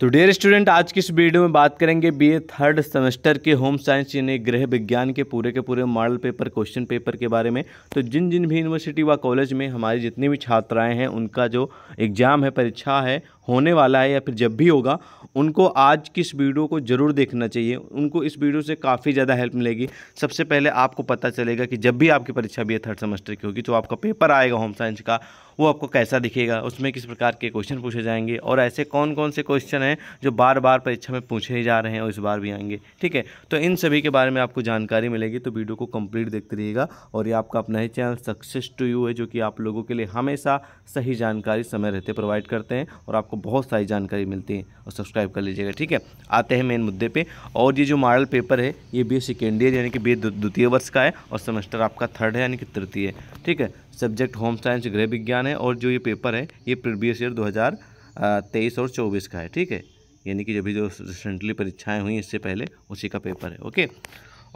तो dear student आज की इस वीडियो में बात करेंगे बीए थर्ड सेमेस्टर के होम साइंस यानी गृह विज्ञान के पूरे के पूरे मॉडल पेपर क्वेश्चन पेपर के बारे में तो जिन जिन भी यूनिवर्सिटी व कॉलेज में हमारी जितनी भी छात्राएं हैं उनका जो एग्ज़ाम है परीक्षा है होने वाला है या फिर जब भी होगा उनको आज की इस वीडियो को ज़रूर देखना चाहिए उनको इस वीडियो से काफ़ी ज़्यादा हेल्प मिलेगी सबसे पहले आपको पता चलेगा कि जब भी आपकी परीक्षा भी है थर्ड सेमेस्टर की होगी तो आपका पेपर आएगा होम साइंस का वो आपको कैसा दिखेगा उसमें किस प्रकार के क्वेश्चन पूछे जाएंगे और ऐसे कौन कौन से क्वेश्चन हैं जो बार बार परीक्षा में पूछे ही जा रहे हैं और इस बार भी आएंगे ठीक है तो इन सभी के बारे में आपको जानकारी मिलेगी तो वीडियो को कंप्लीट देखते रहिएगा और ये आपका अपना ही चैनल सक्सेस टू यू है जो कि आप लोगों के लिए हमेशा सही जानकारी समय रहते प्रोवाइड करते हैं और आपको आपको बहुत सारी जानकारी मिलती है और सब्सक्राइब कर लीजिएगा ठीक है आते हैं मेन मुद्दे पे और ये जो मॉडल पेपर है ये बी सेकेंड ईयर यानी कि बी द्वितीय वर्ष का है और सेमेस्टर आपका थर्ड है यानी कि तृतीय है ठीक है सब्जेक्ट होम साइंस गृह विज्ञान है और जो ये पेपर है ये प्रीवियस ईयर दो तेईस और चौबीस का है ठीक है यानी कि अभी जो रिसेंटली परीक्षाएं हुई इससे पहले उसी का पेपर है ओके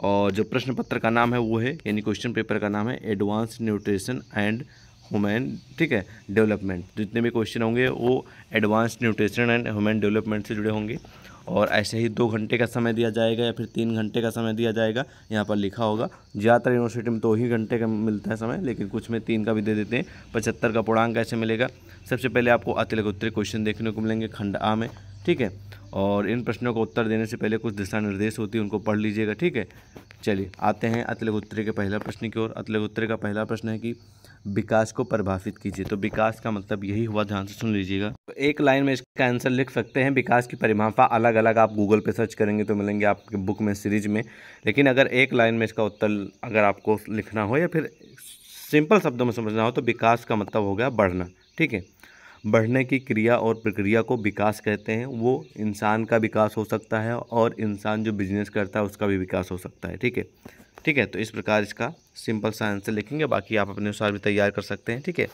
और जो प्रश्न पत्र का नाम है वो है यानी क्वेश्चन पेपर का नाम है एडवांस न्यूट्रिशन एंड ह्यूमन ठीक है डेवलपमेंट जितने भी क्वेश्चन होंगे वो advance nutrition and human development से जुड़े होंगे और ऐसे ही दो घंटे का समय दिया जाएगा या फिर तीन घंटे का समय दिया जाएगा यहाँ पर लिखा होगा ज़्यादातर यूनिवर्सिटी में दो तो ही घंटे का मिलता है समय लेकिन कुछ में तीन का भी दे देते हैं पचहत्तर का पूर्णांक कैसे मिलेगा सबसे पहले आपको अतिलक उत्तरी क्वेश्चन देखने को मिलेंगे खंड आ में ठीक है और इन प्रश्नों का उत्तर देने से पहले कुछ दिशा निर्देश होती है उनको पढ़ लीजिएगा ठीक है चलिए आते हैं उत्तरे के पहला प्रश्न की ओर उत्तरे का पहला प्रश्न है कि विकास को परिभाषित कीजिए तो विकास का मतलब यही हुआ ध्यान से सुन लीजिएगा तो एक लाइन में इसका आंसर लिख सकते हैं विकास की परिभाषा अलग अलग आप गूगल पे सर्च करेंगे तो मिलेंगे आपके बुक में सीरीज में लेकिन अगर एक लाइन में इसका उत्तर अगर आपको लिखना हो या फिर सिंपल शब्दों में समझना हो तो विकास का मतलब हो गया बढ़ना ठीक है बढ़ने की क्रिया और प्रक्रिया को विकास कहते हैं वो इंसान का विकास हो सकता है और इंसान जो बिजनेस करता है उसका भी विकास हो सकता है ठीक है ठीक है तो इस प्रकार इसका सिंपल सा आंसर लिखेंगे बाकी आप अपने अनुसार भी तैयार कर सकते हैं ठीक है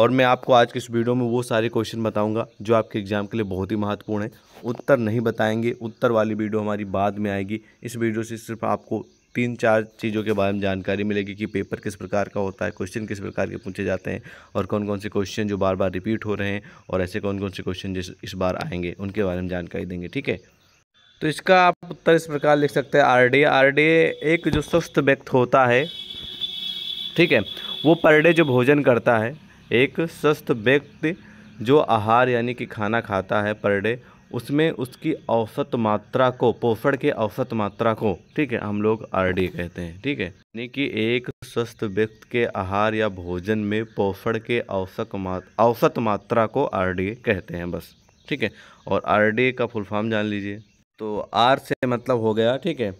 और मैं आपको आज के इस वीडियो में वो सारे क्वेश्चन बताऊंगा जो आपके एग्जाम के लिए बहुत ही महत्वपूर्ण है उत्तर नहीं बताएंगे उत्तर वाली वीडियो हमारी बाद में आएगी इस वीडियो से सिर्फ आपको तीन चार चीज़ों के बारे में जानकारी मिलेगी कि पेपर किस प्रकार का होता है क्वेश्चन किस प्रकार के पूछे जाते हैं और कौन कौन से क्वेश्चन जो बार बार रिपीट हो रहे हैं और ऐसे कौन कौन से क्वेश्चन जिस इस बार आएंगे उनके बारे में जानकारी देंगे ठीक है तो इसका आप उत्तर इस प्रकार लिख सकते हैं आर डी आर डी एक जो स्वस्थ व्यक्त होता है ठीक है वो पर डे जो भोजन करता है एक स्वस्थ व्यक्ति जो आहार यानी कि खाना खाता है पर डे उसमें उसकी औसत मात्रा को पोषण के औसत मात्रा को ठीक है हम लोग आर कहते हैं ठीक है यानी कि एक स्वस्थ व्यक्ति के आहार या भोजन में पोषण के औसत मात, औसत मात्रा को आर कहते हैं बस ठीक है और आर का फुल फॉर्म जान लीजिए तो आर से मतलब हो गया ठीक है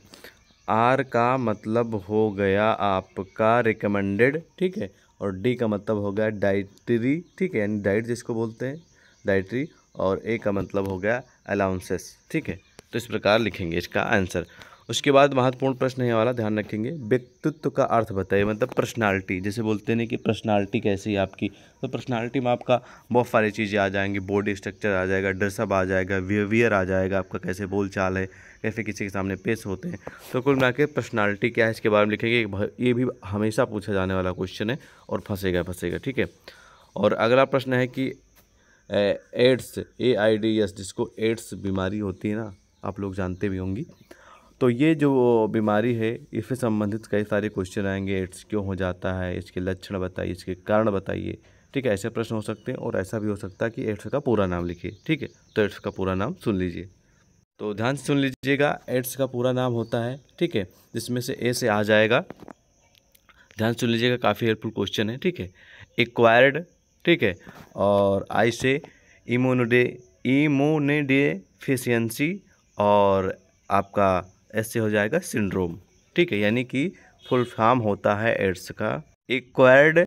आर का मतलब हो गया आपका रिकमेंडेड ठीक है और डी का मतलब हो गया डाइटरी ठीक है यानी डाइट जिसको बोलते हैं डाइटरी और ए का मतलब हो गया अलाउंसेस ठीक है तो इस प्रकार लिखेंगे इसका आंसर उसके बाद महत्वपूर्ण प्रश्न ये वाला ध्यान रखेंगे व्यक्तित्व का अर्थ बताइए मतलब पर्सनालिटी जैसे बोलते हैं कि पर्सनालिटी कैसी है आपकी तो पर्सनालिटी में आपका बहुत सारी चीज़ें आ जाएंगी बॉडी स्ट्रक्चर आ जाएगा ड्रेसअप आ जाएगा बिहेवियर आ जाएगा आपका कैसे बोलचाल है कैसे किसी के सामने पेश होते हैं तो कुल मिला के पर्सनैलिटी क्या है इसके बारे में लिखेंगे ये भी हमेशा पूछा जाने वाला क्वेश्चन है और फंसेगा फंसेगा ठीक है और अगला प्रश्न है कि AIDS A I D S जिसको एड्स बीमारी होती है ना आप लोग जानते भी होंगी तो ये जो बीमारी है इससे संबंधित कई सारे क्वेश्चन आएंगे एड्स क्यों हो जाता है इसके लक्षण बताइए इसके कारण बताइए ठीक है ऐसे प्रश्न हो सकते हैं और ऐसा भी हो सकता है कि एड्स का पूरा नाम लिखिए ठीक है तो एड्स का पूरा नाम सुन लीजिए तो ध्यान से सुन लीजिएगा एड्स का पूरा नाम होता है ठीक है जिसमें से ए से आ जाएगा ध्यान सुन लीजिएगा काफ़ी हेल्पफुल क्वेश्चन है ठीक है एक्वायर्ड ठीक है और आई से इमोनोडे इमोनेडेफिशियंसी और आपका ऐसे हो जाएगा सिंड्रोम ठीक है यानी कि फुल फॉर्म होता है एड्स का इक्वायर्ड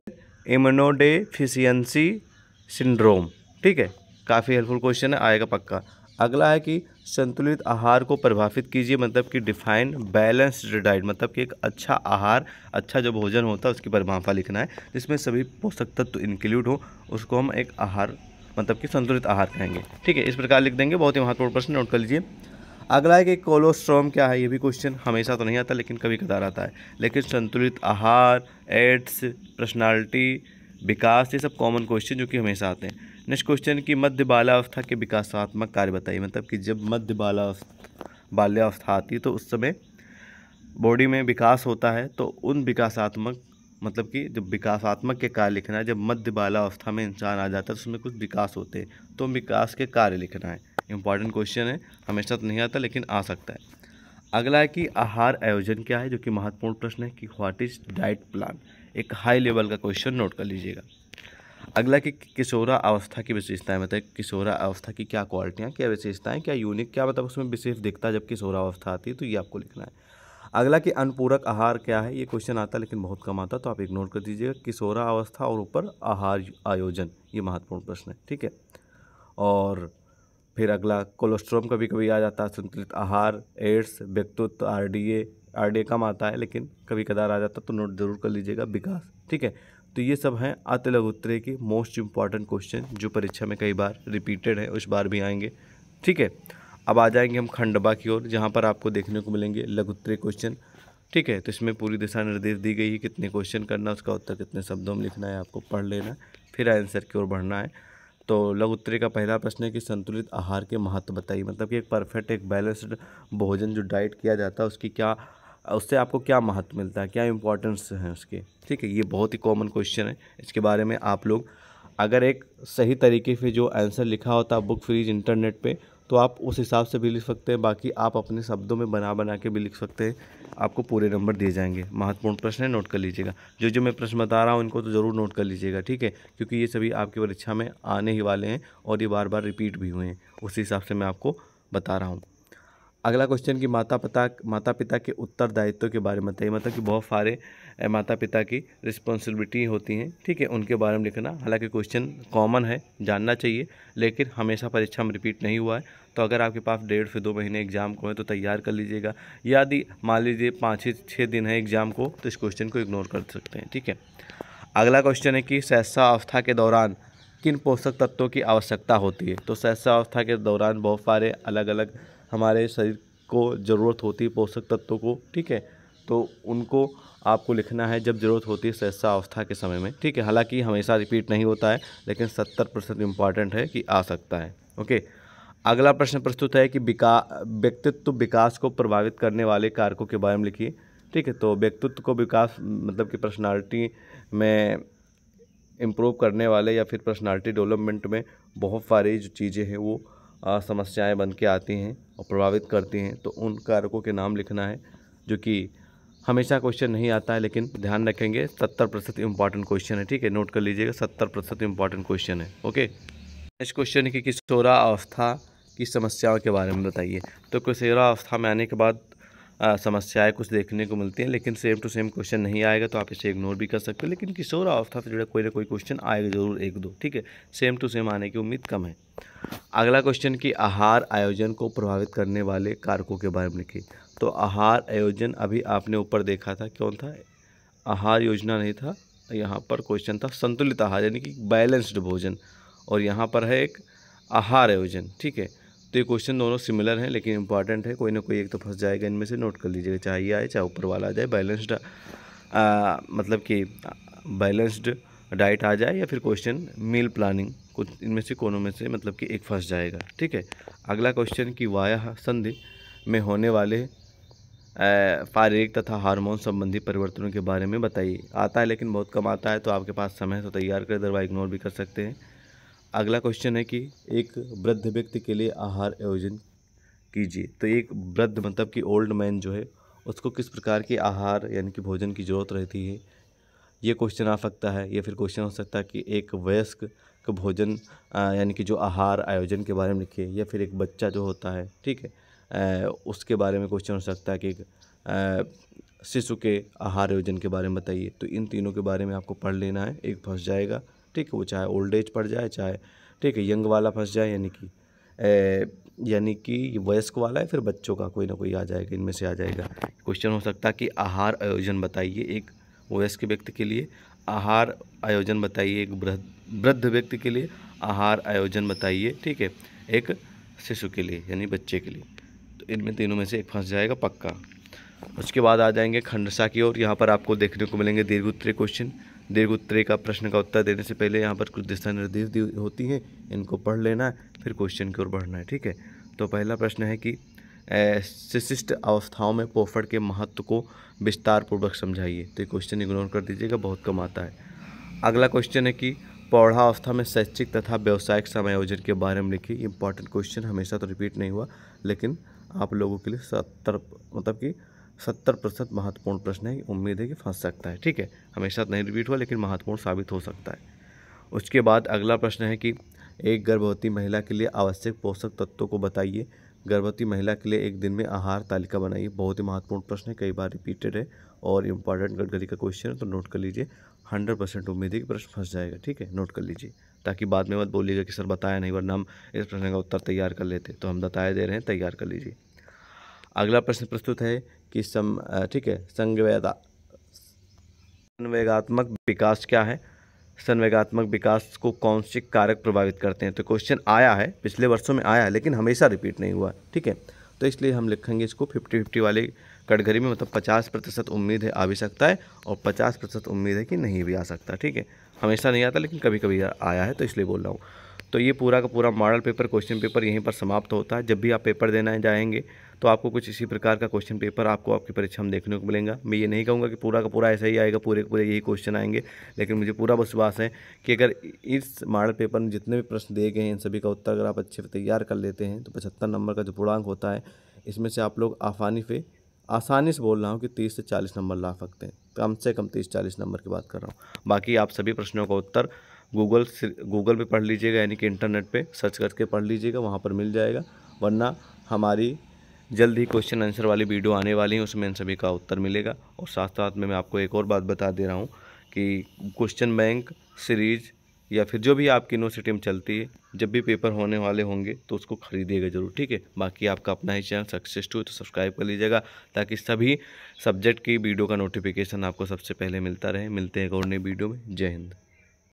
इम्यूनोडेफिशियंसी सिंड्रोम ठीक है काफ़ी हेल्पफुल क्वेश्चन है आएगा पक्का अगला है कि संतुलित आहार को प्रभावित कीजिए मतलब कि डिफाइन बैलेंस्ड डाइट मतलब कि एक अच्छा आहार अच्छा जो भोजन होता है उसकी परमाफा लिखना है जिसमें सभी पोषक तत्व तो इंक्लूड हो उसको हम एक आहार मतलब कि संतुलित आहार कहेंगे ठीक है इस प्रकार लिख देंगे बहुत ही महत्वपूर्ण प्रश्न नोट कर लीजिए अगला है कि कोलोस्ट्रोम क्या है ये भी क्वेश्चन हमेशा तो नहीं आता लेकिन कभी कदार आता है लेकिन संतुलित आहार एड्स पर्सनैलिटी विकास ये सब कॉमन क्वेश्चन जो कि हमेशा आते हैं नेक्स्ट क्वेश्चन की मध्य बालावस्था के विकासात्मक कार्य बताइए मतलब कि जब मध्य बाला बाल्यावस्था आती है तो उस समय बॉडी में विकास होता है तो उन विकासात्मक मतलब कि जब विकासात्मक के कार्य लिखना है जब मध्य बालावस्था में इंसान आ जाता है तो उसमें कुछ विकास होते हैं तो विकास के कार्य लिखना है इंपॉर्टेंट क्वेश्चन है हमेशा तो नहीं आता लेकिन आ सकता है अगला है कि आहार आयोजन क्या है जो कि महत्वपूर्ण प्रश्न है कि व्हाट इज डाइट प्लान एक हाई लेवल का क्वेश्चन नोट कर लीजिएगा अगला कि किशोरा अवस्था की विशेषताएं बताए किशोरा अवस्था की क्या क्वालिटियाँ क्या विशेषताएं क्या यूनिक क्या मतलब उसमें विशेष दिखता है जब किशोरा अवस्था आती है तो ये आपको लिखना है अगला कि अनुपूरक आहार क्या है ये क्वेश्चन आता है लेकिन बहुत कम आता तो आप इग्नोर कर दीजिएगा किशोरा अवस्था और ऊपर आहार आयोजन ये महत्वपूर्ण प्रश्न है ठीक है और फिर अगला कोलेस्ट्रोम कभी कभी आ जाता है संतुलित आहार एड्स व्यक्तित्व आर डी आर डी कम आता है लेकिन कभी कदार आ जाता तो नोट ज़रूर कर लीजिएगा विकास ठीक है तो ये सब हैं लघु उत्तरे के मोस्ट इम्पॉर्टेंट क्वेश्चन जो परीक्षा में कई बार रिपीटेड है उस बार भी आएंगे ठीक है अब आ जाएंगे हम खंडबा की ओर जहाँ पर आपको देखने को मिलेंगे उत्तरे क्वेश्चन ठीक है तो इसमें पूरी दिशा निर्देश दी गई है कितने क्वेश्चन करना उसका उत्तर कितने शब्दों में लिखना है आपको पढ़ लेना फिर आंसर की ओर बढ़ना है तो लघु उत्तरी का पहला प्रश्न है कि संतुलित आहार के महत्व बताइए मतलब कि एक परफेक्ट एक बैलेंस्ड भोजन जो डाइट किया जाता है उसकी क्या उससे आपको क्या महत्व मिलता है क्या इंपॉर्टेंस है उसके ठीक है ये बहुत ही कॉमन क्वेश्चन है इसके बारे में आप लोग अगर एक सही तरीके से जो आंसर लिखा होता बुक फ्रीज इंटरनेट पे तो आप उस हिसाब से भी लिख सकते हैं बाकी आप अपने शब्दों में बना बना के भी लिख सकते हैं आपको पूरे नंबर दिए जाएंगे महत्वपूर्ण प्रश्न है नोट कर लीजिएगा जो जो मैं प्रश्न बता रहा हूँ इनको तो ज़रूर नोट कर लीजिएगा ठीक है क्योंकि ये सभी आपकी परीक्षा में आने ही वाले हैं और ये बार बार रिपीट भी हुए हैं उसी हिसाब से मैं आपको बता रहा हूँ अगला क्वेश्चन कि माता पिता माता पिता के उत्तरदायित्व के बारे में बताइए मतलब कि बहुत सारे माता पिता की रिस्पॉन्सिबिलिटी होती हैं ठीक है उनके बारे में लिखना हालांकि क्वेश्चन कॉमन है जानना चाहिए लेकिन हमेशा परीक्षा में रिपीट नहीं हुआ है तो अगर आपके पास डेढ़ से दो महीने एग्ज़ाम को है तो तैयार कर लीजिएगा यदि मान लीजिए पाँच ही छः दिन है एग्ज़ाम को तो इस क्वेश्चन को इग्नोर कर सकते हैं ठीक है अगला क्वेश्चन है कि अवस्था के दौरान किन पोषक तत्वों की आवश्यकता होती है तो अवस्था के दौरान बहुत सारे अलग अलग हमारे शरीर को ज़रूरत होती है पोषक तत्वों को ठीक है तो उनको आपको लिखना है जब ज़रूरत होती है सहसा अवस्था के समय में ठीक है हालांकि हमेशा रिपीट नहीं होता है लेकिन सत्तर परसेंट इम्पॉर्टेंट है कि आ सकता है ओके अगला प्रश्न प्रस्तुत है कि विका व्यक्तित्व विकास को प्रभावित करने वाले कारकों के बारे में लिखिए ठीक है तो व्यक्तित्व को विकास मतलब कि पर्सनैलिटी में इम्प्रूव करने वाले या फिर पर्सनैलिटी डेवलपमेंट में बहुत सारी जो चीज़ें हैं वो समस्याएं बन के आती हैं और प्रभावित करती हैं तो उन कारकों के नाम लिखना है जो कि हमेशा क्वेश्चन नहीं आता है लेकिन ध्यान रखेंगे सत्तर प्रतिशत इंपॉर्टेंट क्वेश्चन है ठीक है नोट कर लीजिएगा सत्तर प्रतिशत इंपॉर्टेंट क्वेश्चन है ओके नेक्स्ट क्वेश्चन है कि किशोरा अवस्था की समस्याओं के बारे में बताइए तो किशोरा अवस्था में आने के बाद समस्याएं कुछ देखने को मिलती हैं लेकिन सेम टू सेम क्वेश्चन नहीं आएगा तो आप इसे इग्नोर भी कर सकते हो लेकिन किशोर अवस्था से जुड़ा कोई ना कोई क्वेश्चन आएगा जरूर एक दो ठीक है सेम टू सेम आने की उम्मीद कम है अगला क्वेश्चन कि आहार आयोजन को प्रभावित करने वाले कारकों के बारे में लिखिए तो आहार आयोजन अभी आपने ऊपर देखा था कौन था आहार योजना नहीं था यहाँ पर क्वेश्चन था संतुलित आहार यानी कि बैलेंस्ड भोजन और यहाँ पर है एक आहार आयोजन ठीक है तो ये क्वेश्चन दोनों सिमिलर हैं लेकिन इंपॉर्टेंट है कोई ना कोई एक तो फंस जाएगा इनमें से नोट कर लीजिएगा चाहे ये आए चाहे ऊपर वाला आ जाए बैलेंस्ड मतलब कि बैलेंस्ड डाइट आ जाए या फिर क्वेश्चन मील प्लानिंग कुछ इनमें से कोनों में से मतलब कि एक फंस जाएगा ठीक है अगला क्वेश्चन कि वाया संधि में होने वाले शारीरिक तथा हार्मोन संबंधी परिवर्तनों के बारे में बताइए आता है लेकिन बहुत कम आता है तो आपके पास समय तो तैयार कर दरवा इग्नोर भी कर सकते हैं अगला क्वेश्चन है कि एक वृद्ध व्यक्ति के लिए आहार आयोजन कीजिए तो एक वृद्ध मतलब कि ओल्ड मैन जो है उसको किस प्रकार के आहार यानी कि भोजन की ज़रूरत रहती है ये क्वेश्चन आ सकता है या फिर क्वेश्चन हो सकता है कि एक वयस्क का भोजन यानी कि जो आहार आयोजन के बारे में लिखिए या फिर एक बच्चा जो होता है ठीक है आ, उसके बारे में क्वेश्चन हो सकता है कि एक शिशु के आहार आयोजन के बारे में बताइए तो इन तीनों के बारे में आपको पढ़ लेना है एक फंस जाएगा ठीक है वो चाहे ओल्ड एज पड़ जाए चाहे ठीक है यंग वाला फंस जाए यानी कि यानी कि वयस्क वाला है फिर बच्चों का कोई ना कोई आ जाएगा इनमें से आ जाएगा क्वेश्चन हो सकता है कि आहार आयोजन बताइए एक वयस्क व्यक्ति के लिए आहार आयोजन बताइए एक वृद्ध व्यक्ति के लिए आहार आयोजन बताइए ठीक है एक शिशु के लिए यानी बच्चे के लिए तो इनमें तीनों में से एक फंस जाएगा पक्का उसके बाद आ जाएंगे खंडसा की ओर यहाँ पर आपको देखने को मिलेंगे दीर्घ उत्तरी क्वेश्चन दीर्घोत्तरे का प्रश्न का उत्तर देने से पहले यहाँ पर कुछ दिशा निर्देश होती हैं इनको पढ़ लेना फिर क्वेश्चन की ओर बढ़ना है ठीक है तो पहला प्रश्न है कि शिशिष्ट अवस्थाओं में पोफड़ के महत्व को विस्तार पूर्वक समझाइए तो ये क्वेश्चन इग्नोर कर दीजिएगा बहुत कम आता है अगला क्वेश्चन है कि पौढ़ावस्था में शैक्षिक तथा व्यावसायिक समायोजन के बारे में लिखिए इंपॉर्टेंट क्वेश्चन हमेशा तो रिपीट नहीं हुआ लेकिन आप लोगों के लिए सतर्क मतलब कि सत्तर प्रतिशत महत्वपूर्ण प्रश्न है उम्मीद है कि फंस सकता है ठीक है हमेशा नहीं रिपीट हुआ लेकिन महत्वपूर्ण साबित हो सकता है उसके बाद अगला प्रश्न है कि एक गर्भवती महिला के लिए आवश्यक पोषक तत्वों को बताइए गर्भवती महिला के लिए एक दिन में आहार तालिका बनाइए बहुत ही महत्वपूर्ण प्रश्न है कई बार रिपीटेड है और इम्पॉर्टेंट गडकरी का क्वेश्चन है तो नोट कर लीजिए हंड्रेड परसेंट उम्मीद है कि प्रश्न फंस जाएगा ठीक है नोट कर लीजिए ताकि बाद में मत बोलिएगा कि सर बताया नहीं वरना हम इस प्रश्न का उत्तर तैयार कर लेते तो हम बताए दे रहे हैं तैयार कर लीजिए अगला प्रश्न प्रस्तुत है कि सम ठीक है संवेदा संवेगात्मक विकास क्या है संवेगात्मक विकास को कौन से कारक प्रभावित करते हैं तो क्वेश्चन आया है पिछले वर्षों में आया है लेकिन हमेशा रिपीट नहीं हुआ ठीक है तो इसलिए हम लिखेंगे इसको फिफ्टी फिफ्टी वाले कटघरी में मतलब पचास प्रतिशत उम्मीद है आ भी सकता है और पचास प्रतिशत उम्मीद है कि नहीं भी आ सकता ठीक है हमेशा नहीं आता लेकिन कभी कभी आया है तो इसलिए बोल रहा हूँ तो ये पूरा का पूरा मॉडल पेपर क्वेश्चन पेपर यहीं पर समाप्त होता है जब भी आप पेपर देना जाएंगे तो आपको कुछ इसी प्रकार का क्वेश्चन पेपर आपको आपकी परीक्षा में देखने को मिलेगा मैं ये नहीं कहूँगा कि पूरा का पूरा ऐसा ही आएगा पूरे के पूरे यही क्वेश्चन आएंगे लेकिन मुझे पूरा विश्वास है कि अगर इस मॉडल पेपर में जितने भी प्रश्न दिए गए हैं इन सभी का उत्तर अगर आप अच्छे से तैयार कर लेते हैं तो पचहत्तर नंबर का जो पूर्णांक होता है इसमें से आप लोग आसानी से आसानी से बोल रहा हूँ कि तीस से चालीस नंबर ला सकते हैं कम से कम तीस चालीस नंबर की बात कर रहा हूँ बाकी आप सभी प्रश्नों का उत्तर गूगल से गूगल पे पढ़ लीजिएगा यानी कि इंटरनेट पे सर्च करके पढ़ लीजिएगा वहाँ पर मिल जाएगा वरना हमारी जल्द ही क्वेश्चन आंसर वाली वीडियो आने वाली है उसमें इन सभी का उत्तर मिलेगा और साथ साथ में मैं आपको एक और बात बता दे रहा हूँ कि क्वेश्चन बैंक सीरीज या फिर जो भी आपकी यूनिवर्सिटी में चलती है जब भी पेपर होने वाले होंगे तो उसको खरीदिएगा जरूर ठीक है बाकी आपका अपना ही चैनल सक्सेस टू तो सब्सक्राइब कर लीजिएगा ताकि सभी सब्जेक्ट की वीडियो का नोटिफिकेशन आपको सबसे पहले मिलता रहे मिलते हैं एक और नई वीडियो में जय हिंद